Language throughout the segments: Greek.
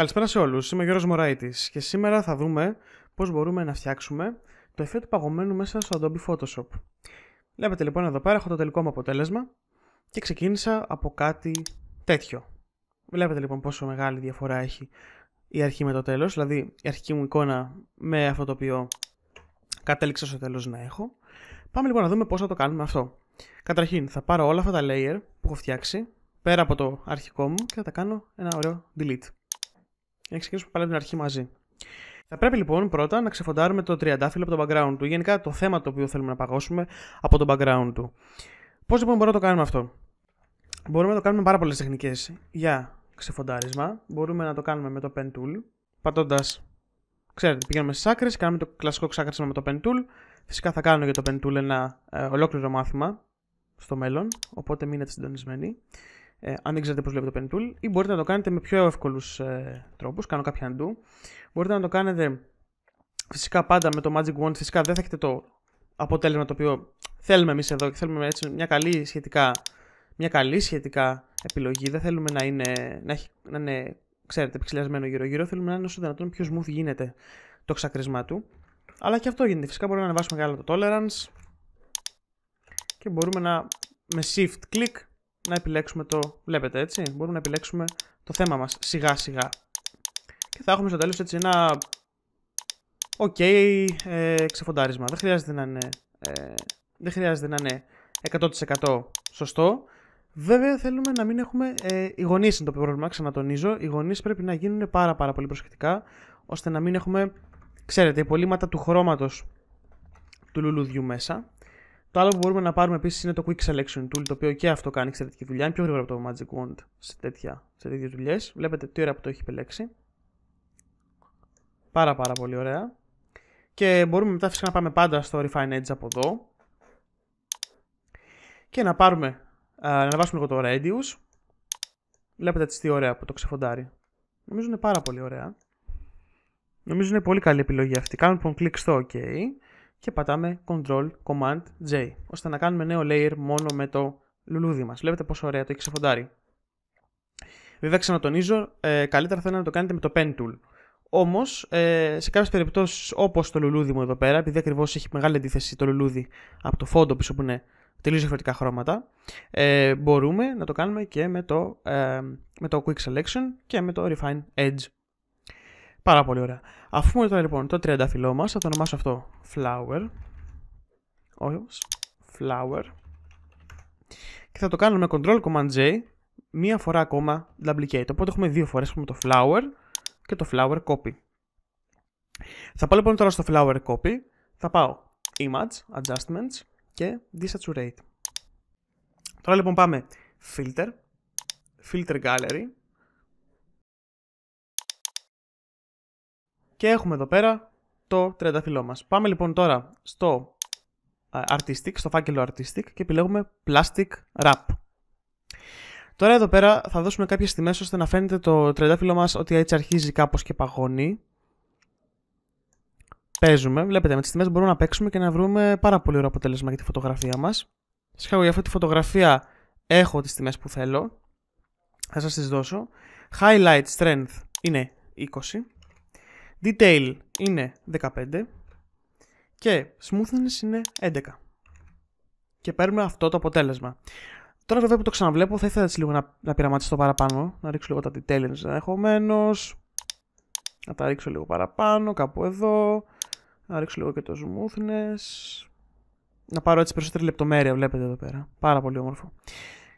Καλησπέρα σε όλους, είμαι ο Γιώργος Μωράητης και σήμερα θα δούμε πώς μπορούμε να φτιάξουμε το εφέ του παγωμένου μέσα στο Adobe Photoshop. Βλέπετε λοιπόν εδώ πέρα έχω το τελικό μου αποτέλεσμα και ξεκίνησα από κάτι τέτοιο. Βλέπετε λοιπόν πόσο μεγάλη διαφορά έχει η αρχή με το τέλος, δηλαδή η αρχική μου εικόνα με αυτό το οποίο κατέληξα στο τέλος να έχω. Πάμε λοιπόν να δούμε πώς θα το κάνουμε αυτό. Καταρχήν θα πάρω όλα αυτά τα layer που έχω φτιάξει πέρα από το αρχικό μου και θα τα κάνω ένα ωραίο delete να ξεκινήσουμε πάλι από την αρχή μαζί. Θα πρέπει λοιπόν πρώτα να ξεφοντάρουμε το τριαντάφυλλο από το background του. Γενικά το θέμα το οποίο θέλουμε να παγώσουμε από το background του. Πώς λοιπόν μπορούμε να το κάνουμε αυτό. Μπορούμε να το κάνουμε με πάρα πολλές τεχνικές. Για ξεφοντάρισμα, μπορούμε να το κάνουμε με το pen tool. Πατώντας, ξέρετε, πηγαίνουμε στις άκρες, κάνουμε το κλασικό ξάκρισμα με το pen tool. Φυσικά θα κάνω για το pen tool ένα ε, ολόκληρο μάθημα στο μέλλον, οπότε μείνετε συντονισμένοι ε, αν δεν ξέρετε πώς βλέπετε το Pen Tool ή μπορείτε να το κάνετε με πιο εύκολους ε, τρόπους, κάνω κάποια undo. Μπορείτε να το κάνετε φυσικά πάντα με το Magic Wand, φυσικά δεν θα έχετε το αποτέλεσμα το οποίο θέλουμε εμείς εδώ και θέλουμε έτσι μια καλή σχετικά, μια καλή σχετικά επιλογή, δεν θέλουμε να είναι, να είναι ξέρετε, επεξελιασμένο γύρω-γύρω, θέλουμε να είναι όσο δυνατόν πιο smooth γίνεται το ξακρισμά του. Αλλά και αυτό γίνεται. Φυσικά μπορούμε να ανεβάσουμε άλλο. το tolerance και μπορούμε να με shift click να επιλέξουμε το, βλέπετε έτσι, μπορούμε να επιλέξουμε το θέμα μας σιγά σιγά. Και θα έχουμε στο τέλος έτσι ένα ok ε, ξεφοντάρισμα. Δεν χρειάζεται να είναι, ε, δεν χρειάζεται να είναι 100% σωστό. Βέβαια θέλουμε να μην έχουμε, ε, οι γονείς είναι το πρόβλημα, ξανατονίζω, οι γονείς πρέπει να γίνουν πάρα πάρα πολύ προσεκτικά, ώστε να μην έχουμε, ξέρετε, υπολείμματα του χρώματος του λουλουδιού μέσα. Το άλλο που μπορούμε να πάρουμε επίσης είναι το Quick Selection Tool, το οποίο και αυτό κάνει εξαιρετική δουλειά. Είναι πιο γρήγορο από το Magic Wand σε, τέτοια, σε δουλειές. Βλέπετε τι ώρα που το έχει επιλέξει. Πάρα πάρα πολύ ωραία. Και μπορούμε μετά φυσικά να πάμε πάντα στο Refine Edge από εδώ. Και να πάρουμε, να βάσουμε λίγο το Radius. Βλέπετε τι ωραία που το ξεφοντάρει. Νομίζω είναι πάρα πολύ ωραία. Νομίζω είναι πολύ καλή επιλογή αυτή. Κάνουμε λοιπόν κλικ στο OK και πατάμε Ctrl Command J ώστε να κάνουμε νέο layer μόνο με το λουλούδι μας. Βλέπετε πόσο ωραία το έχει ξεφοντάρει. Βέβαια ξανατονίζω, ε, καλύτερα θα να το κάνετε με το Pen Tool. Όμως, ε, σε κάποιες περιπτώσεις, όπως το λουλούδι μου εδώ πέρα, επειδή ακριβώς έχει μεγάλη αντίθεση το λουλούδι από το φόντο πίσω που είναι τελείως διαφορετικά χρώματα, ε, μπορούμε να το κάνουμε και με το, ε, με το Quick Selection και με το Refine Edge Πάρα πολύ ωραία. Αφού μου τώρα λοιπόν το τριανταφυλλό μας, θα το ονομάσω αυτό flower. Όχι, flower. Και θα το κάνουμε control command J, μία φορά ακόμα duplicate. Οπότε έχουμε δύο φορές, έχουμε το flower και το flower copy. Θα πάω λοιπόν τώρα στο flower copy, θα πάω image, adjustments και desaturate. Τώρα λοιπόν πάμε filter, filter gallery, και έχουμε εδώ πέρα το τρενταφυλλό μας. Πάμε λοιπόν τώρα στο artistic, στο φάκελο artistic και επιλέγουμε plastic wrap. Τώρα εδώ πέρα θα δώσουμε κάποιες τιμές ώστε να φαίνεται το τρενταφυλλό μας ότι έτσι αρχίζει κάπως και παγώνει. Παίζουμε, βλέπετε με τις τιμές μπορούμε να παίξουμε και να βρούμε πάρα πολύ ωραίο αποτέλεσμα για τη φωτογραφία μας. Σχέδιο για αυτή τη φωτογραφία έχω τις τιμές που θέλω. Θα σας τις δώσω. Highlight strength είναι 20. Detail είναι 15 και smoothness είναι 11. Και παίρνουμε αυτό το αποτέλεσμα. Τώρα βέβαια που το ξαναβλέπω θα ήθελα λίγο να, να πειραματιστώ παραπάνω. Να ρίξω λίγο τα detail ενδεχομένως. Να τα ρίξω λίγο παραπάνω, κάπου εδώ. Να ρίξω λίγο και το smoothness. Να πάρω έτσι περισσότερη λεπτομέρεια, βλέπετε εδώ πέρα. Πάρα πολύ όμορφο.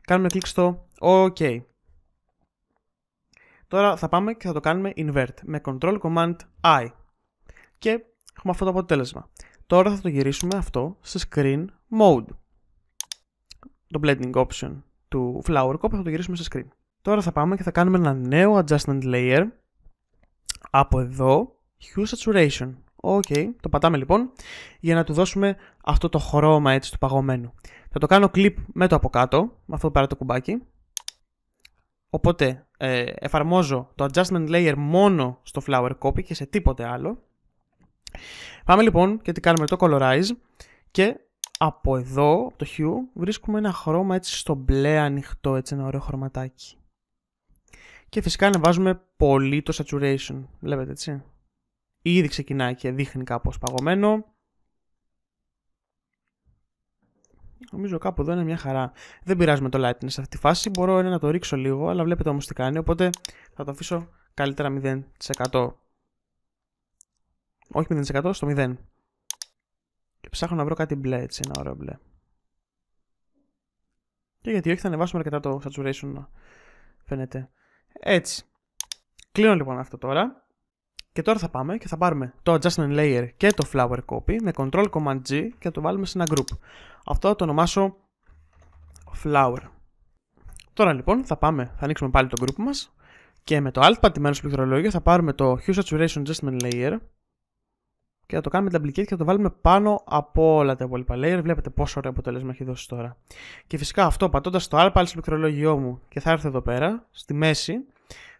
Κάνουμε κλικ στο OK. Τώρα θα πάμε και θα το κάνουμε invert με Ctrl Command I. Και έχουμε αυτό το αποτέλεσμα. Τώρα θα το γυρίσουμε αυτό σε screen mode. Το blending option του flower Cop θα το γυρίσουμε σε screen. Τώρα θα πάμε και θα κάνουμε ένα νέο adjustment layer από εδώ Hue Saturation. Οκ, το πατάμε λοιπόν για να του δώσουμε αυτό το χρώμα έτσι του παγωμένου. Θα το κάνω clip με το από κάτω, με αυτό πέρα το κουμπάκι. Οπότε ε, εφαρμόζω το adjustment layer μόνο στο flower copy και σε τίποτε άλλο. Πάμε λοιπόν και τι κάνουμε το colorize και από εδώ, από το hue, βρίσκουμε ένα χρώμα έτσι στο μπλε ανοιχτό, έτσι ένα ωραίο χρωματάκι. Και φυσικά βάζουμε πολύ το saturation, βλέπετε έτσι. Ήδη ξεκινάει και δείχνει κάπως παγωμένο. Νομίζω κάπου εδώ είναι μια χαρά. Δεν πειράζει με το lightning σε αυτή τη φάση. Μπορώ να το ρίξω λίγο, αλλά βλέπετε όμως τι κάνει. Οπότε θα το αφήσω καλύτερα 0%. Όχι 0%, στο 0. Και ψάχνω να βρω κάτι μπλε έτσι, ένα ωραίο μπλε. Και γιατί όχι, θα ανεβάσουμε αρκετά το saturation να φαίνεται. Έτσι. Κλείνω λοιπόν αυτό τώρα. Και τώρα θα πάμε και θα πάρουμε το adjustment layer και το flower copy με control command G και θα το βάλουμε σε ένα group. Αυτό θα το ονομάσω flower. Τώρα λοιπόν θα πάμε, θα ανοίξουμε πάλι το group μας και με το alt πατημένο στο πληκτρολόγιο θα πάρουμε το Hue Saturation Adjustment Layer και θα το κάνουμε duplicate και θα το βάλουμε πάνω από όλα τα υπόλοιπα layer. Βλέπετε πόσο ωραίο αποτέλεσμα έχει δώσει τώρα. Και φυσικά αυτό πατώντας το alt πάλι στο πληκτρολόγιο μου και θα έρθει εδώ πέρα, στη μέση,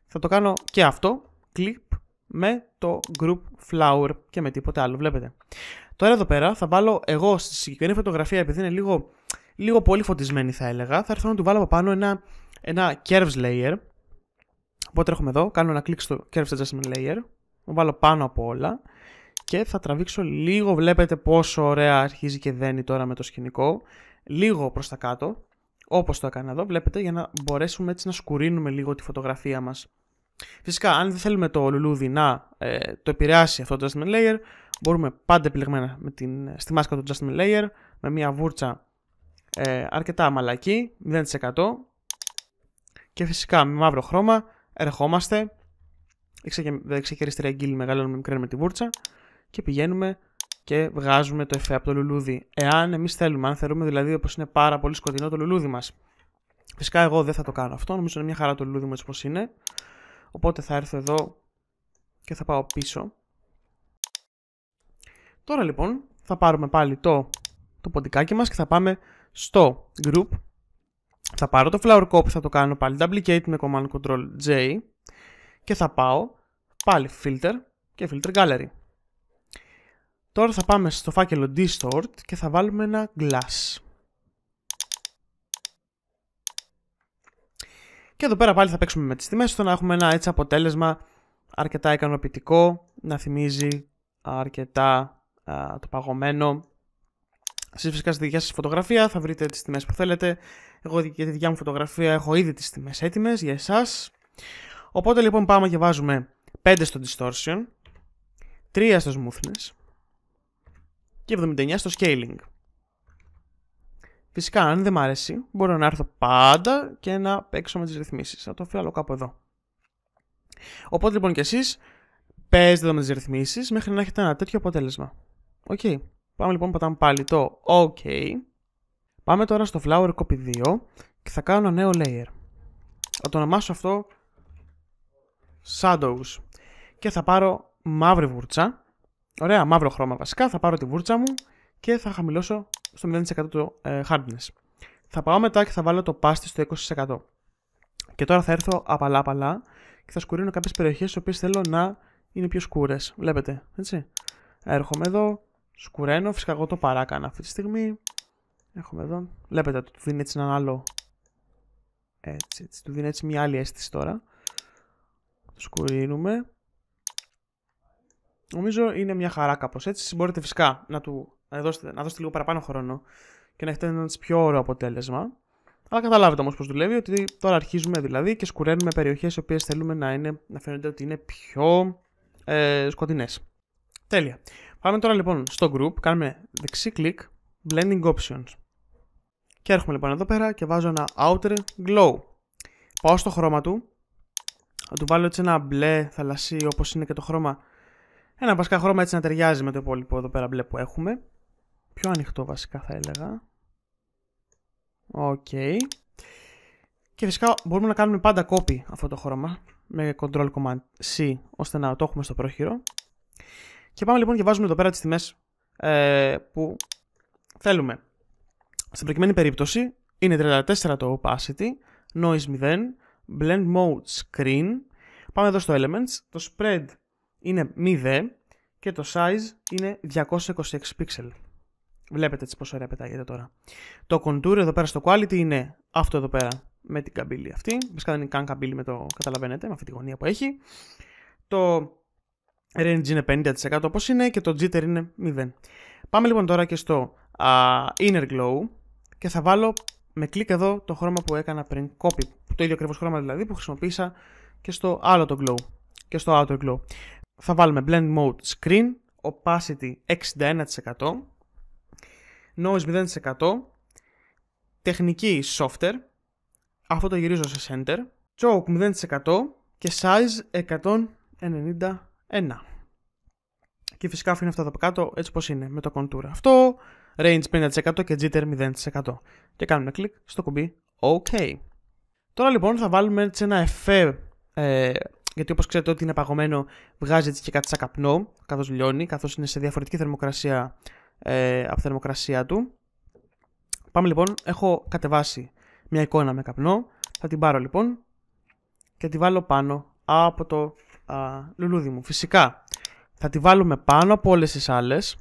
θα το κάνω και αυτό, clip με το group flower και με τίποτε άλλο. Βλέπετε. Τώρα εδώ πέρα θα βάλω εγώ στη συγκεκριμένη φωτογραφία, επειδή είναι λίγο, λίγο πολύ φωτισμένη θα έλεγα, θα έρθω να του βάλω από πάνω ένα, ένα curves layer. Οπότε έχουμε εδώ, κάνω ένα κλικ στο curves adjustment layer, το βάλω πάνω από όλα και θα τραβήξω λίγο, βλέπετε πόσο ωραία αρχίζει και δένει τώρα με το σκηνικό, λίγο προς τα κάτω, όπως το έκανα εδώ, βλέπετε, για να μπορέσουμε έτσι να σκουρίνουμε λίγο τη φωτογραφία μας. Φυσικά, αν δεν θέλουμε το λουλούδι να ε, το επηρεάσει αυτό το adjustment layer, μπορούμε πάντα επιλεγμένα με την, στη μάσκα του Justin Layer, με μια βούρτσα ε, αρκετά μαλακή, 0% και φυσικά με μαύρο χρώμα ερχόμαστε δεξιά και αριστερά μεγαλώνουμε με τη βούρτσα και πηγαίνουμε και βγάζουμε το εφέ από το λουλούδι. Εάν εμείς θέλουμε, αν θεωρούμε δηλαδή όπως είναι πάρα πολύ σκοτεινό το λουλούδι μας. Φυσικά εγώ δεν θα το κάνω αυτό, νομίζω είναι μια χαρά το λουλούδι μου έτσι πως είναι. Οπότε θα έρθω εδώ και θα πάω πίσω Τώρα λοιπόν θα πάρουμε πάλι το, το ποντικάκι μας και θα πάμε στο group. Θα πάρω το flower copy, θα το κάνω πάλι duplicate με command control J και θα πάω πάλι filter και filter gallery. Τώρα θα πάμε στο φάκελο distort και θα βάλουμε ένα glass. Και εδώ πέρα πάλι θα παίξουμε με τις τιμές ώστε να έχουμε ένα έτσι αποτέλεσμα αρκετά ικανοποιητικό, να θυμίζει αρκετά το παγωμένο. Εσείς φυσικά στη δικιά σας φωτογραφία θα βρείτε τις τιμές που θέλετε. Εγώ για τη δικιά μου φωτογραφία έχω ήδη τις τιμές έτοιμες για εσάς. Οπότε λοιπόν πάμε και βάζουμε 5 στο distortion, 3 στο smoothness και 79 στο scaling. Φυσικά αν δεν μ' αρέσει μπορώ να έρθω πάντα και να παίξω με τις ρυθμίσεις. Θα το αφήσω κάπου εδώ. Οπότε λοιπόν και εσείς παίζετε εδώ με τις ρυθμίσεις μέχρι να έχετε ένα τέτοιο αποτέλεσμα. Οκ. Okay. Πάμε λοιπόν, πατάμε πάλι το OK. Πάμε τώρα στο flower copy 2 και θα κάνω ένα νέο layer. Θα το ονομάσω αυτό shadows και θα πάρω μαύρη βούρτσα. Ωραία, μαύρο χρώμα βασικά. Θα πάρω τη βούρτσα μου και θα χαμηλώσω στο 0% το ε, hardness. Θα πάω μετά και θα βάλω το pasty στο 20%. Και τώρα θα έρθω απαλά απαλά και θα σκουρίνω κάποιες περιοχές οι οποίες θέλω να είναι πιο σκούρες. Βλέπετε, έτσι. Έρχομαι εδώ, Σκουραίνω. φυσικά εγώ το παράκανα αυτή τη στιγμή. Έχουμε εδώ. Βλέπετε του δίνει έτσι έναν άλλο. Έτσι, έτσι. Του δίνει έτσι μια άλλη αίσθηση τώρα. Το σκουρίνουμε. Νομίζω είναι μια χαρά κάπως έτσι. Μπορείτε φυσικά να του να δώσετε, να δώσετε λίγο παραπάνω χρόνο και να έχετε ένα πιο ωραίο αποτέλεσμα. Αλλά καταλάβετε όμως πώς δουλεύει, ότι τώρα αρχίζουμε δηλαδή και σκουραίνουμε περιοχές οι οποίες θέλουμε να, είναι, να φαίνονται ότι είναι πιο ε, σκοτεινές. Τέλεια. Πάμε τώρα λοιπόν στο group, κάνουμε δεξί κλικ, blending options. Και έρχομαι λοιπόν εδώ πέρα και βάζω ένα outer glow. Πάω στο χρώμα του, θα του βάλω έτσι ένα μπλε θαλασσί όπως είναι και το χρώμα. Ένα βασικά χρώμα έτσι να ταιριάζει με το υπόλοιπο εδώ πέρα μπλε που έχουμε. Πιο ανοιχτό βασικά θα έλεγα. Οκ. Okay. Και φυσικά μπορούμε να κάνουμε πάντα copy αυτό το χρώμα με Ctrl Command C ώστε να το έχουμε στο πρόχειρο και πάμε λοιπόν και βάζουμε εδώ πέρα τις τιμές ε, που θέλουμε. Στην προκειμένη περίπτωση είναι 34 το opacity, noise 0, blend mode screen. Πάμε εδώ στο elements, το spread είναι 0 και το size είναι 226 pixel. Βλέπετε έτσι πόσο ωραία πετάγεται τώρα. Το contour εδώ πέρα στο quality είναι αυτό εδώ πέρα με την καμπύλη αυτή. Βασικά δεν είναι καν καμπύλη με το καταλαβαίνετε, με αυτή τη γωνία που έχει. Το range είναι 50% όπως είναι και το jitter είναι 0. Πάμε λοιπόν τώρα και στο uh, inner glow και θα βάλω με κλικ εδώ το χρώμα που έκανα πριν copy. Το ίδιο ακριβώς χρώμα δηλαδή που χρησιμοποίησα και στο άλλο το glow και στο outer glow. Θα βάλουμε blend mode screen, opacity 61%, noise 0%, τεχνική softer, αυτό το γυρίζω σε center, choke 0% και size 190 ένα. Και φυσικά αφήνω αυτά τα από κάτω έτσι πως είναι με το contour Αυτό, range 50% και jitter 0%. Και κάνουμε κλικ στο κουμπί OK. Τώρα λοιπόν θα βάλουμε έτσι ένα εφέ, ε, γιατί όπως ξέρετε ότι είναι παγωμένο βγάζει έτσι και κάτι σαν καπνό, καθώς λιώνει, καθώς είναι σε διαφορετική θερμοκρασία ε, από θερμοκρασία του. Πάμε λοιπόν, έχω κατεβάσει μια εικόνα με καπνό, θα την πάρω λοιπόν και τη βάλω πάνω από το λουλούδι μου. Φυσικά θα τη βάλουμε πάνω από όλες τις άλλες.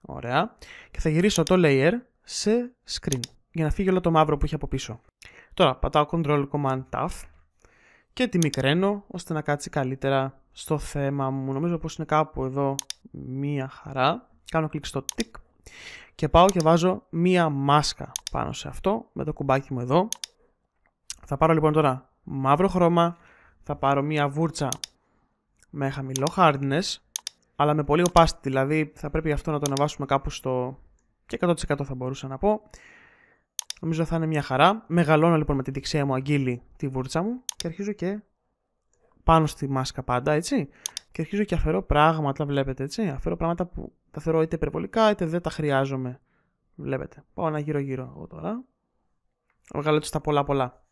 Ωραία. Και θα γυρίσω το layer σε screen για να φύγει όλο το μαύρο που έχει από πίσω. Τώρα πατάω Ctrl Command Tab και τη μικραίνω ώστε να κάτσει καλύτερα στο θέμα μου. Νομίζω πως είναι κάπου εδώ μία χαρά. Κάνω κλικ στο tick και πάω και βάζω μία μάσκα πάνω σε αυτό με το κουμπάκι μου εδώ. Θα πάρω λοιπόν τώρα μαύρο χρώμα, θα πάρω μία βούρτσα με χαμηλό hardness, αλλά με πολύ opacity, δηλαδή θα πρέπει αυτό να το ανεβάσουμε κάπου στο και 100% θα μπορούσα να πω. Νομίζω θα είναι μια χαρά. Μεγαλώνω λοιπόν με την δεξιά μου αγγίλη τη βούρτσα μου και αρχίζω και πάνω στη μάσκα πάντα, έτσι. Και αρχίζω και αφαιρώ πράγματα, βλέπετε, έτσι. Αφαιρώ πράγματα που τα θεωρώ είτε υπερβολικά είτε δεν τα χρειάζομαι. Βλέπετε. Πάω ένα γύρω-γύρω εγώ τώρα. Βγάλω τα πολλά-πολλά.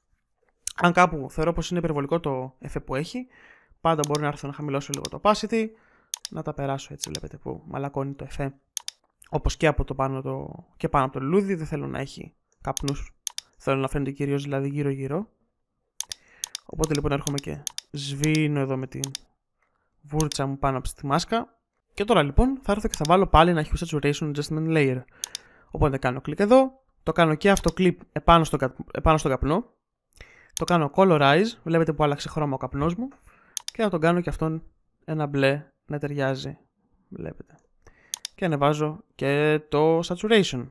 Αν κάπου θεωρώ πως είναι υπερβολικό το εφέ που έχει, πάντα μπορεί να έρθω να χαμηλώσω λίγο το opacity, να τα περάσω έτσι βλέπετε που μαλακώνει το εφέ. Όπως και, από το πάνω το, και πάνω από το λουλούδι, δεν θέλω να έχει καπνούς. Θέλω να φαίνεται κυρίως δηλαδή γύρω γύρω. Οπότε λοιπόν έρχομαι και σβήνω εδώ με τη βούρτσα μου πάνω από τη μάσκα. Και τώρα λοιπόν θα έρθω και θα βάλω πάλι ένα Hue Saturation Adjustment Layer. Οπότε κάνω κλικ εδώ, το κάνω και αυτό κλικ επάνω, στο, επάνω στον καπνό το κάνω colorize, βλέπετε που άλλαξε χρώμα ο καπνός μου και θα τον κάνω και αυτόν ένα μπλε να ταιριάζει, βλέπετε. Και ανεβάζω και το saturation.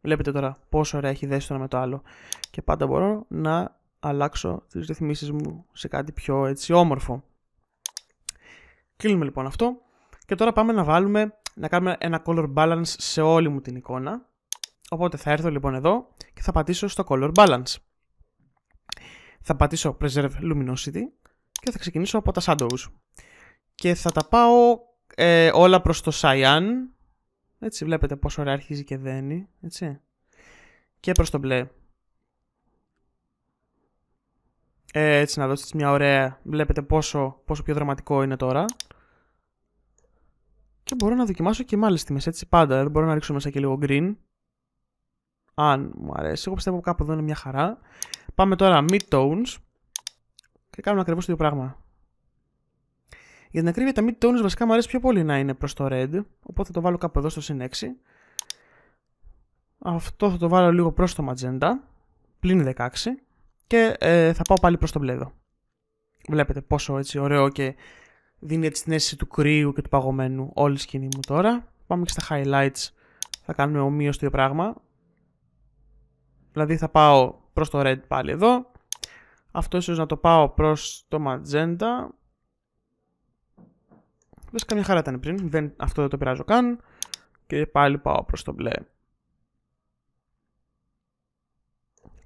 Βλέπετε τώρα πόσο ωραία έχει δέσει το ένα με το άλλο. Και πάντα μπορώ να αλλάξω τις ρυθμίσεις μου σε κάτι πιο έτσι όμορφο. Κλείνουμε λοιπόν αυτό. Και τώρα πάμε να βάλουμε, να κάνουμε ένα color balance σε όλη μου την εικόνα. Οπότε θα έρθω λοιπόν εδώ και θα πατήσω στο color balance θα πατήσω Preserve Luminosity και θα ξεκινήσω από τα Shadows. Και θα τα πάω ε, όλα προς το Cyan. Έτσι βλέπετε πόσο ωραία αρχίζει και δένει. Έτσι. Και προς το μπλε. Ε, έτσι να δώσετε μια ωραία... Βλέπετε πόσο, πόσο πιο δραματικό είναι τώρα. Και μπορώ να δοκιμάσω και μάλιστα άλλες έτσι πάντα. μπορώ να ρίξω μέσα και λίγο green. Αν μου αρέσει. Εγώ πιστεύω κάπου εδώ είναι μια χαρά. Πάμε τώρα mid-tones και κάνουμε ακριβώς το ίδιο πράγμα. Για την ακρίβεια, τα mid-tones βασικά μου αρέσει πιο πολύ να είναι προς το red, οπότε θα το βάλω κάπου εδώ στο συν 6. Αυτό θα το βάλω λίγο προς το magenta, πλην 16, και ε, θα πάω πάλι προς το μπλε εδώ. Βλέπετε πόσο έτσι ωραίο και δίνει έτσι την αίσθηση του κρύου και του παγωμένου όλη η σκηνή μου τώρα. Πάμε και στα highlights, θα κάνουμε ομοίως το ίδιο πράγμα. Δηλαδή θα πάω προς το red πάλι εδώ. Αυτό ίσως να το πάω προς το magenta. Βέβαια καμιά χαρά ήταν πριν, δεν, αυτό δεν το πειράζω καν. Και πάλι πάω προς το μπλε.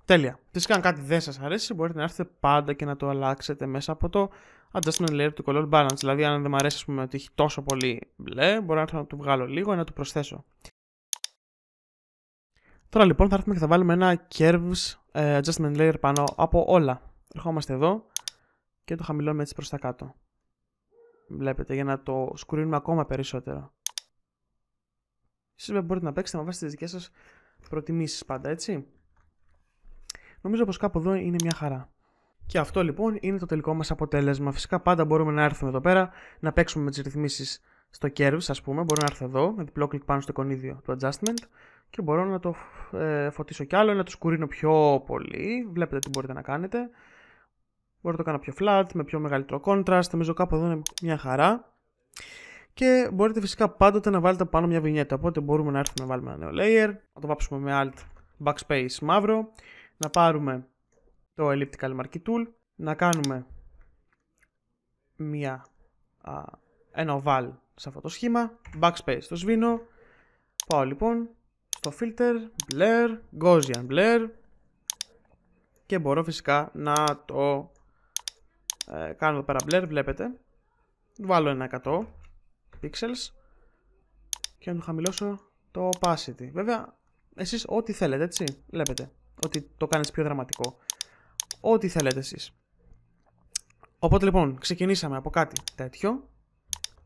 Τέλεια. Φυσικά αν κάτι δεν σας αρέσει μπορείτε να έρθετε πάντα και να το αλλάξετε μέσα από το adjustment layer του color balance. Δηλαδή αν δεν μου αρέσει ας πούμε, ότι έχει τόσο πολύ μπλε μπορώ να το βγάλω λίγο ή να το προσθέσω. Τώρα λοιπόν θα έρθουμε και θα βάλουμε ένα curves ε, adjustment layer πάνω από όλα. Ερχόμαστε εδώ και το χαμηλώνουμε έτσι προς τα κάτω. Βλέπετε, για να το σκουρίνουμε ακόμα περισσότερο. Εσείς μπορείτε να παίξετε με βάση τις δικές σας προτιμήσεις πάντα, έτσι. Νομίζω πως κάπου εδώ είναι μια χαρά. Και αυτό λοιπόν είναι το τελικό μας αποτέλεσμα. Φυσικά πάντα μπορούμε να έρθουμε εδώ πέρα, να παίξουμε με τις ρυθμίσεις στο curves ας πούμε. Μπορώ να έρθω εδώ με διπλό κλικ πάνω στο εικονίδιο του adjustment και μπορώ να το ε, φωτίσω κι άλλο, να το σκουρίνω πιο πολύ. Βλέπετε τι μπορείτε να κάνετε. Μπορώ να το κάνω πιο flat, με πιο μεγαλύτερο contrast, νομίζω κάπου εδώ είναι μια χαρά. Και μπορείτε φυσικά πάντοτε να βάλετε πάνω μια βινιέτα, οπότε μπορούμε να έρθουμε να βάλουμε ένα νέο layer, να το βάψουμε με alt backspace μαύρο, να πάρουμε το elliptical marquee tool, να κάνουμε μια, ένα oval σε αυτό το σχήμα, backspace το σβήνω, πάω λοιπόν στο filter blur, gaussian blur και μπορώ φυσικά να το ε, κάνω εδώ πέρα blur, βλέπετε βάλω ένα 100 pixels και να χαμηλώσω το opacity βέβαια εσείς ό,τι θέλετε έτσι βλέπετε ότι το κάνεις πιο δραματικό ό,τι θέλετε εσείς οπότε λοιπόν ξεκινήσαμε από κάτι τέτοιο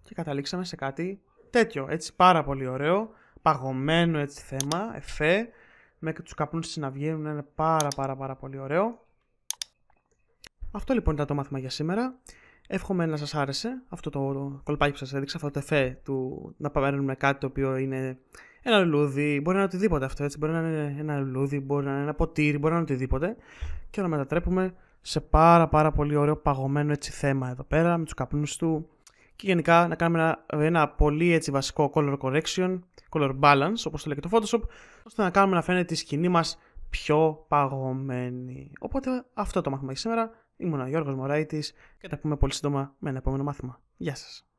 και καταλήξαμε σε κάτι τέτοιο έτσι πάρα πολύ ωραίο παγωμένο έτσι θέμα, εφέ, με τους καπνούς να βγαίνουν, είναι πάρα πάρα πάρα πολύ ωραίο. Αυτό λοιπόν ήταν το μάθημα για σήμερα. Εύχομαι να σας άρεσε αυτό το κολπάκι που σας έδειξα, αυτό το εφέ του να παίρνουμε κάτι το οποίο είναι ένα λουλούδι, μπορεί να είναι οτιδήποτε αυτό έτσι, μπορεί να είναι ένα λουλούδι, μπορεί να είναι ένα ποτήρι, μπορεί να είναι οτιδήποτε και να μετατρέπουμε σε πάρα πάρα πολύ ωραίο παγωμένο έτσι θέμα εδώ πέρα με τους καπνούς του και γενικά να κάνουμε ένα, ένα πολύ έτσι βασικό color correction color balance, όπως το λέει και το Photoshop, ώστε να κάνουμε να φαίνεται η σκηνή μας πιο παγωμένη. Οπότε αυτό το μάθημα για σήμερα. Ήμουν ο Γιώργος Μωράητης και τα πούμε πολύ σύντομα με ένα επόμενο μάθημα. Γεια σας.